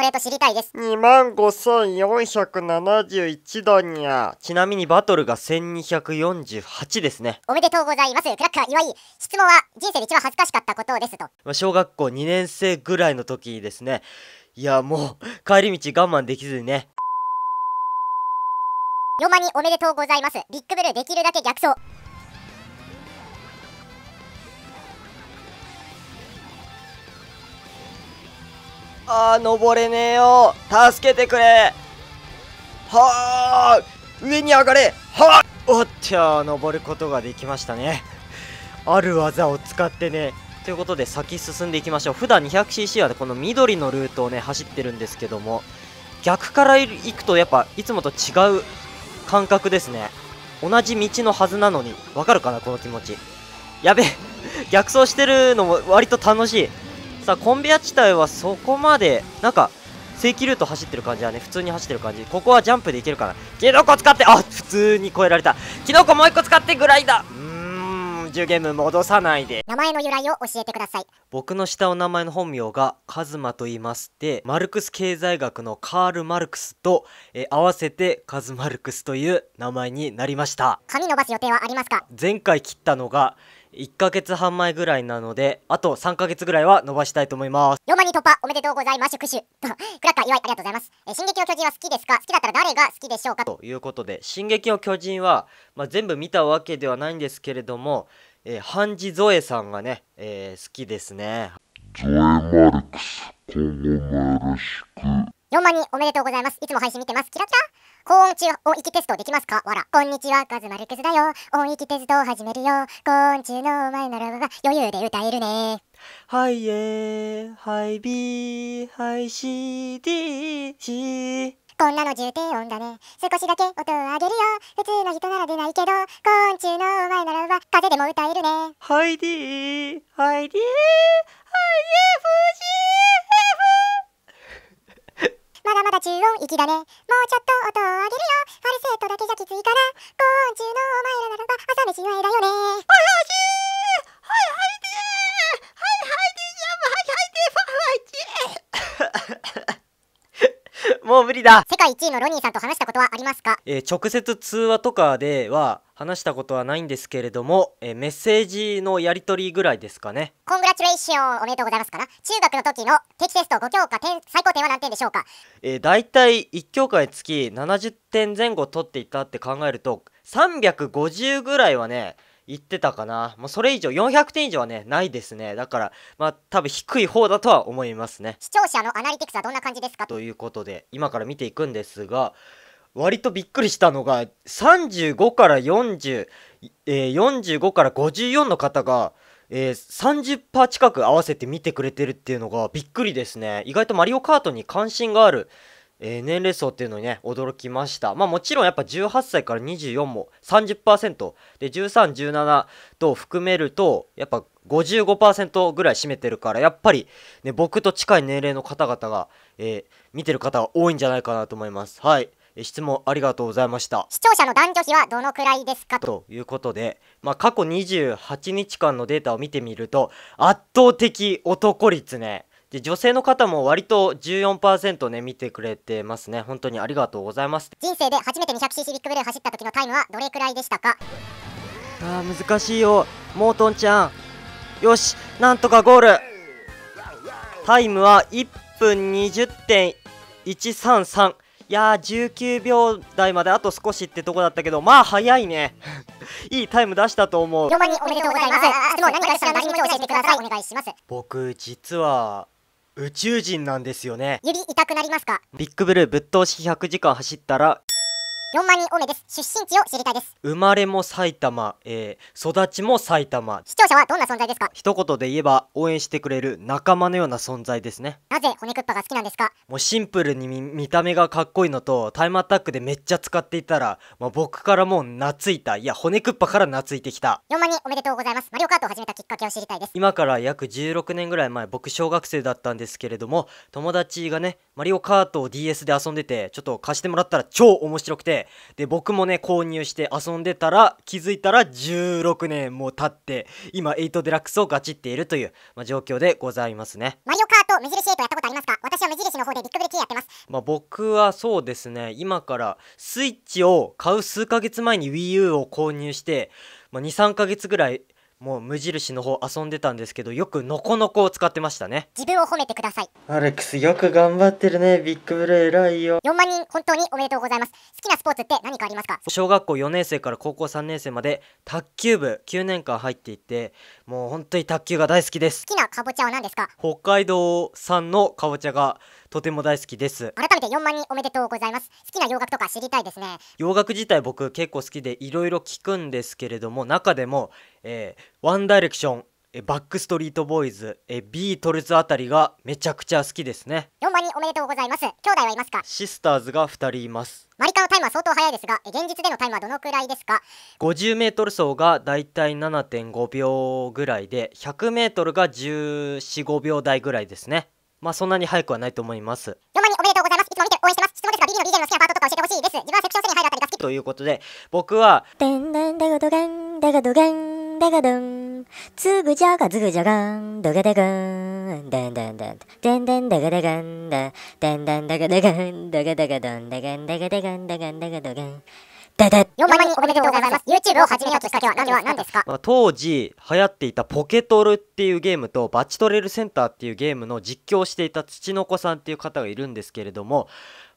のレート知りたいです。25,471ドにゃちなみにバトルが1248ですね。おめでとうございます。クラッカー岩井。質問は人生で一番恥ずかしかったことですと。ま小学校2年生ぐらいの時ですね。いや、もう、帰り道我慢できずにね。4万人おめでとうございます。ビッグブルーできるだけ逆走。あー登れねえよ。助けてくれ。はあ、上に上がれ。はあ、おっちゃ、登ることができましたね。ある技を使ってね。ということで、先進んでいきましょう。普段 200cc はこの緑のルートをね、走ってるんですけども、逆から行くとやっぱ、いつもと違う感覚ですね。同じ道のはずなのに、わかるかな、この気持ち。やべ、逆走してるのも割と楽しい。さコンベア地帯はそこまでなんか正規ルート走ってる感じはね普通に走ってる感じここはジャンプでいけるかなキノコ使ってあ普通に超えられたキノコもう一個使ってグライダーうーん10ゲーム戻さないで名前の由来を教えてください僕の下の名前の本名がカズマと言いましてマルクス経済学のカール・マルクスと、え合わせてカズマルクスという名前になりました髪伸ばす予定はありますか前回切ったのが1ヶ月半前ぐらいなので、あと3ヶ月ぐらいは伸ばしたいと思います。4万人突破おめでとうございます。拍手。と、クラッカー岩井ありがとうございます。え進撃の巨人は好きですか好きだったら誰が好きでしょうかということで、進撃の巨人は、まあ、全部見たわけではないんですけれども、えハンジゾエさんがね、えー、好きですね。ゾエマルクス、今後もよろしく。4万人おめでとうございます。いつも配信見てます。キラキラ高音中音域テストできますかわら。こんにちは、カズマルクスだよ。音域テストを始めるよ。高音中のお前ならば余裕で歌えるね。はいえー、はい B、はい C、D、C。こんなの重低音だね。少しだけ音を上げるよ。普通の人なら出ないけど、高音中のお前ならば風でも歌えるね。はい D、はい D、はいでまだまだ中音域だねもうちょっと音を上げるよファルセットだけじゃきついから高音中のお前らならば朝飯は偉いよねいいはいはいはいはいはいはいもう無理だ世界一位のロニーさんと話したことはありますか、えー、直接通話とかでは話したことはないんですけれども、えー、メッセージのやり取りぐらいですかねコングラチュレーションおめでとうございますかな中学の時の定期テスト5教科点最高点は何点でしょうか、えー、大体1教科につき70点前後取っていったって考えると350ぐらいはね言ってたかな。もうそれ以上、400点以上はね、ないですね。だから、まあ、多分低い方だとは思いますね。視聴者のアナリティクスはどんな感じですかということで、今から見ていくんですが、割とびっくりしたのが35から40、えー、45から54の方が、えー、30%近く合わせて見てくれてるっていうのがびっくりですね意外とマリオカートに関心がある、えー、年齢層っていうのにね驚きましたまあもちろんやっぱ18歳から24も30%で1317と含めるとやっぱ55%ぐらい占めてるからやっぱり、ね、僕と近い年齢の方々が、えー、見てる方が多いんじゃないかなと思いますはい質問ありがとうございました視聴者の男女比はどのくらいですかということで、まあ、過去28日間のデータを見てみると圧倒的男率ねで女性の方も割と14%ね見てくれてますね本当にありがとうございます人生で初めて 200cc ビッグブルー走った時のタイムはどれくらいでしたかあー難しいよモートンちゃんよしなんとかゴールタイムは1分20.133いやー、19秒台まであと少しってとこだったけど、まあ早いね。いいタイム出したと思う。4番におめでとうございます。でも何かしら何も教えてください。お願いします。僕、実は、宇宙人なんですよね。指痛くなりますかビッグブルーぶっ通し100時間走ったら、4万人おめです出身地を知りたいです生まれも埼玉、えー、育ちも埼玉視聴者はどんな存在ですか一言で言えば応援してくれる仲間のような存在ですねなぜ骨クッパが好きなんですかもうシンプルに見た目がかっこいいのとタイムアタックでめっちゃ使っていたらまあ、僕からもう懐いたいや骨クッパから懐いてきた4万人おめでとうございますマリオカートを始めたきっかけを知りたいです今から約16年ぐらい前僕小学生だったんですけれども友達がねマリオカートを DS で遊んでてちょっと貸してもらったら超面白くてで僕もね購入して遊んでたら気づいたら16年も経って今8デラックスをガチっているという、まあ、状況でございますねマリオカート目印8やったことありますか私は目印の方でビッグブルキーやってますまあ僕はそうですね今からスイッチを買う数ヶ月前に WiiU を購入して、まあ、23ヶ月ぐらいもう無印の方遊んでたんですけどよくノコノコを使ってましたね自分を褒めてくださいアレックスよく頑張ってるねビッグブルー偉いよ4万人本当におめでとうございます好きなスポーツって何かありますか小学校4年生から高校3年生まで卓球部9年間入っていてもう本当に卓球が大好きです好きなかぼちゃは何ですか北海道産のかぼちゃがとても大好きです改めて4万人おめでとうございます好きな洋楽とか知りたいですね洋楽自体僕結構好きでいろいろ聞くんですけれども中でもえー、ワンダイレクション、えバックストリートボーイズ、えビートルズあたりがめちゃくちゃ好きですね4番におめでとうございます兄弟はいますかシスターズが2人いますマリカのタイムは相当速いですが現実でのタイムはどのくらいですか 50m 走がだいたい7.5秒ぐらいで 100m が1415秒台ぐらいですねまあそんなに速くはないと思います4番におめでとうございますいつも見て応援してます質問ですが BBJ の好きなパートとか教えてほしいです自分はセクション3に入るあたりが好きということで僕は「でんでんでがドガンでがドガンでがどん。つぐじゃがつぐじゃがん。どがでがん。でんでんでん。でんでんでがでがん。でんでんでがでがん。どがでがどん。でがんでがでがん。でがんでがどがん。でで4番におめでとうございます YouTube を始めようとしたきは何は何ですか、まあ、当時流行っていたポケトルっていうゲームとバチトレルセンターっていうゲームの実況をしていた土の子さんっていう方がいるんですけれども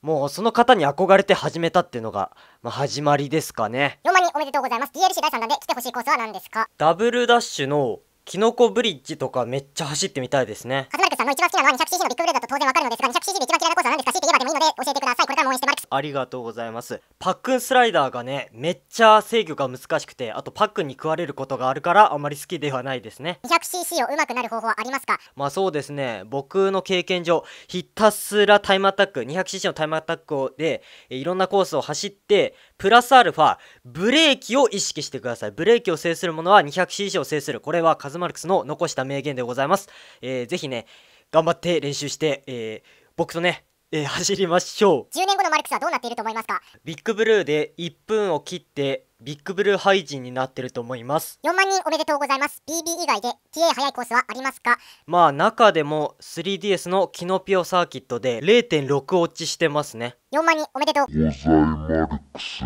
もうその方に憧れて始めたっていうのが、まあ、始まりですかね。4万におめでとうございます。DLC 第3弾で来てほしいコースは何ですかダブルダッシュのキノコブリッジとかめっちゃ走ってみたいですね。さんの一番好きなのは 200cc のビッグブレードと当然わかるのですが 200cc で一番嫌いなコースは何ですか強いて言えばでもいいので教えてください。これからも応援してマルクス。ありがとうございます。パックンスライダーがね、めっちゃ制御が難しくて、あとパックンに食われることがあるからあまり好きではないですね。200cc を上手くなる方法はありますかまあそうですね、僕の経験上、ひたすらタイムアタック、200cc のタイムアタックで、いろんなコースを走って、プラスアルファ、ブレーキを意識してください。ブレーキを制するものは 200cc を制する。これはカズマルクスの残した名言でございます。えー、ぜひね、頑張って練習して、えー、僕とね、えー、走りましょう。10年後のマルクスはどうなっていると思いますかビッグブルーで1分を切って、ビッグブルーハイジンになってると思います4万人おめでとうございます BB 以外で TA 早いコースはありますかまあ中でも 3DS のキノピオサーキットで0.6落ちしてますね4万人おめでとうございマルクス TA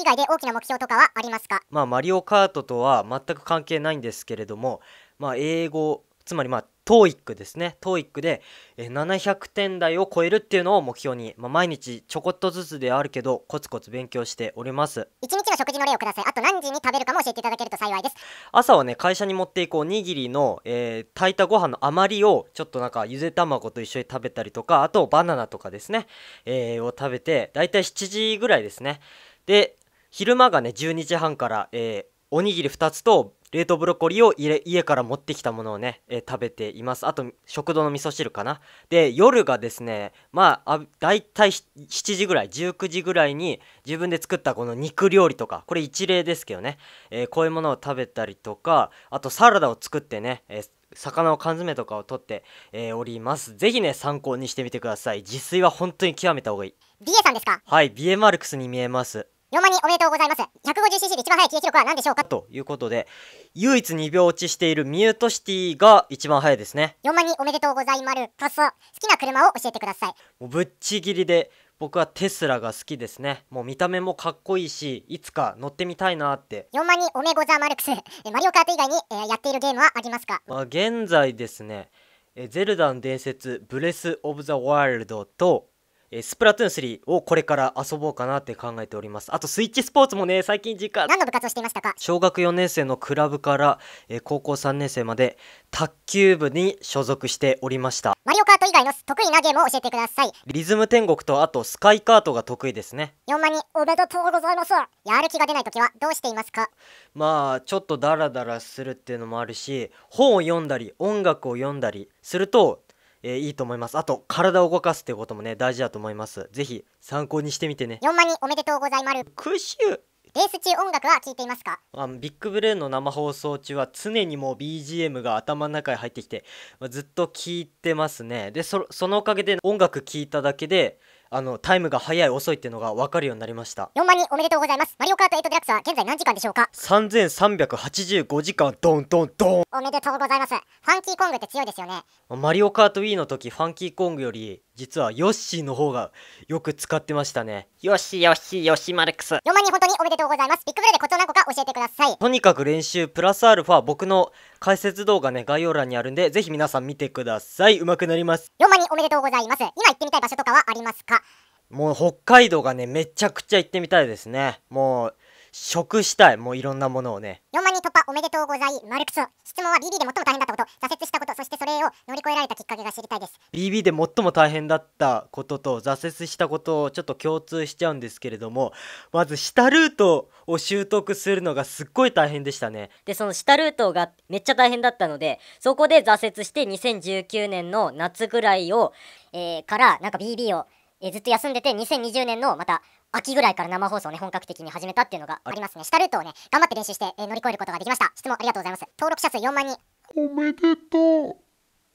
以外で大きな目標とかはありますかまあマリオカートとは全く関係ないんですけれどもまあ英語つまりまあ TOEIC ですね TOEIC で700点台を超えるっていうのを目標に、まあ、毎日ちょこっとずつではあるけどコツコツ勉強しております1日の食事の例をくださいあと何時に食べるかも教えていただけると幸いです朝はね会社に持っていくおにぎりの、えー、炊いたご飯の余りをちょっとなんかゆで卵と一緒に食べたりとかあとバナナとかですね、えー、を食べてだいたい7時ぐらいですねで昼間がね12時半から、えー、おにぎり2つと冷凍ブロッコリーを家から持ってきたものをね、えー、食べています。あと、食堂の味噌汁かな。で、夜がですね、まあ、あ大体7時ぐらい、19時ぐらいに自分で作ったこの肉料理とか、これ一例ですけどね、えー、こういうものを食べたりとか、あとサラダを作ってね、えー魚を缶詰とかを取って、えー、おります。ぜひね、参考にしてみてください。自炊は本当に極めた方がいい。ビエさんですかはい、ビエマルクスに見えます。4万人おめでとうございます 150cc で一番速い記憶は何でしょうかということで唯一2秒落ちしているミュートシティが一番速いですね4万人おめでとうございますパス好きな車を教えてくださいもうぶっちぎりで僕はテスラが好きですねもう見た目もかっこいいしいつか乗ってみたいなって4万人おめござマルクスマリオカート以外に、えー、やっているゲームはありますか、まあ、現在ですねえゼルダの伝説ブレス・オブ・ザ・ワールドとえー、スプラトゥーン3をこれから遊ぼうかなって考えております。あとスイッチスポーツもね、最近実家。何の部活をしていましたか小学4年生のクラブから、えー、高校3年生まで卓球部に所属しておりました。マリオカート以外の得意なゲームを教えてください。リズム天国とあとスカイカートが得意ですね。4万人おめでとうございます。やる気が出ない時はどうしていますかまあ、ちょっとダラダラするっていうのもあるし、本を読んだり、音楽を読んだりするとえー、いいと思います。あと、体を動かすっていうこともね、大事だと思います。ぜひ、参考にしてみてね。4万人おめでとうございます。クシュレース中音楽は聴いていますかあのビッグブレーンの生放送中は常にもう BGM が頭の中に入ってきて、まずっと聞いてますね。でそ、そのおかげで音楽聴いただけで、あのタイムが早い遅いっていうのが分かるようになりました4万人おめでとうございますマリオカート8デラックスは現在何時間でしょうか3385時間ドンドンドンおめでとうございますファンキーコングって強いですよねマリオカート Wii の時ファンキーコングより実はヨッシーの方がよく使ってましたねヨッシーヨッシーヨッシーマルクス4万人本当におめでとうございますビッグブレでコツを何個か教えてくださいとにかく練習プラスアルファ僕の解説動画ね概要欄にあるんでぜひ皆さん見てください上手くなります4万人おめでとうございます今行ってみたい場所とかはありますかもう北海道がねめちゃくちゃ行ってみたいですねもう食したいもういろんなものをね4万人突破おめでとうございマルクス質問は BB で最も大変だったこと挫折したことそしてそれを乗り越えられたきっかけが知りたいです BB で最も大変だったことと挫折したことをちょっと共通しちゃうんですけれどもまず下ルートを習得するのがすっごい大変でしたねでその下ルートがめっちゃ大変だったのでそこで挫折して2019年の夏ぐらいを、えー、からなんか BB を、えずっと休んでて2020年のまた秋ぐらいから生放送ね、本格的に始めたっていうのがありますね。下ルートをね、頑張って練習して、えー、乗り越えることができました。質問ありがとうございます。登録者数4万人。おめでとう。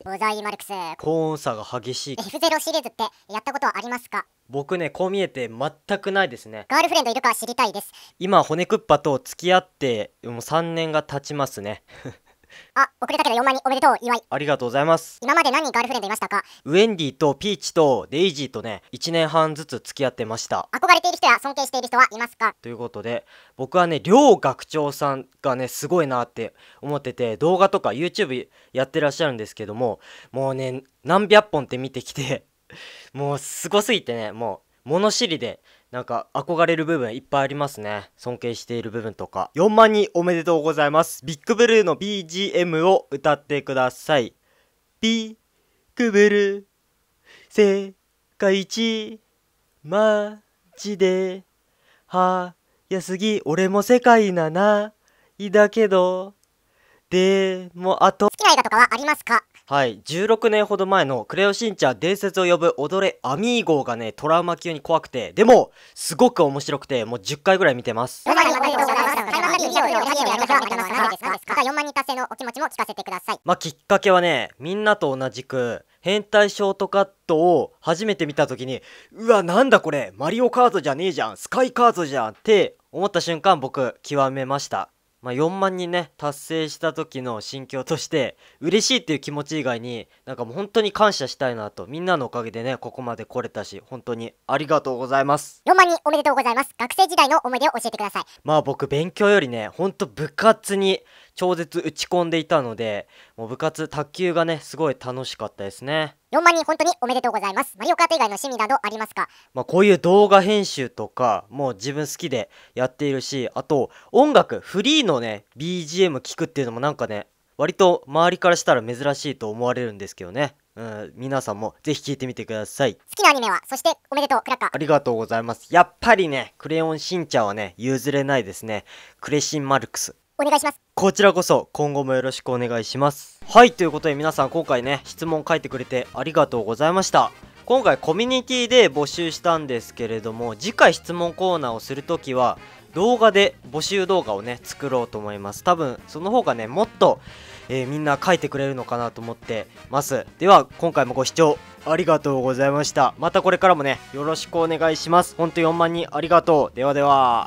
ございマルクス。高音差が激しい。F0 シリーズってやったことはありますか僕ね、こう見えて全くないですね。ガールフレンドいるか知りたいです。今、骨クッパと付き合ってもう3年が経ちますね。あ、遅れたけど4万人おめでとう、祝い。ありがとうございます。今まで何人ガールフレンドいましたかウェンディとピーチとデイジーとね、1年半ずつ付き合ってました。憧れている人や尊敬している人はいますかということで、僕はね、両学長さんがね、すごいなって思ってて、動画とか YouTube やってらっしゃるんですけども、もうね、何百本って見てきて、もうすごすぎてね、もう物知りで、なんか憧れる部分いっぱいありますね。尊敬している部分とか。4万人おめでとうございます。ビッグブルーの BGM を歌ってください。ビッグブルー、世界一、マジで、早すぎ、俺も世界なな、いだけど、でもあと、好きな映画とかはありますかはい、16年ほど前のクレヨンしんちゃん伝説を呼ぶ踊れアミーゴがね、トラウマ級に怖くて、でも、すごく面白くて、もう10回ぐらい見てます。万人達成のお気持ちも聞かせてください。まあ、きっかけはね、みんなと同じく、変態ショートカットを初めて見た時に、うわ、なんだこれ、マリオカートじゃねえじゃん、スカイカートじゃんって思った瞬間僕、極めました。まあ、4万人ね、達成した時の心境として、嬉しいっていう気持ち以外に、なんかもう本当に感謝したいなと、みんなのおかげでね、ここまで来れたし、本当にありがとうございます。4万人おめでとうございます。学生時代の思い出を教えてください。まあ僕、勉強よりね、ほんと部活に、超絶打ち込んでいたのでもう部活卓球がねすごい楽しかったですね4万人本当におめでとうございますマリオカート以外の趣味などありますかまあ、こういう動画編集とかもう自分好きでやっているしあと音楽フリーのね BGM 聴くっていうのもなんかね割と周りからしたら珍しいと思われるんですけどねうん、皆さんもぜひ聴いてみてください好きなアニメはそしておめでとうクラッカーありがとうございますやっぱりねクレヨンしんちゃんはね譲れないですねクレシンマルクスお願いしますこちらこそ今後もよろしくお願いしますはいということで皆さん今回ね質問書いてくれてありがとうございました今回コミュニティで募集したんですけれども次回質問コーナーをするときは動画で募集動画をね作ろうと思います多分その方がねもっと、えー、みんな書いてくれるのかなと思ってますでは今回もご視聴ありがとうございましたまたこれからもねよろしくお願いします本当4万人ありがとうではでは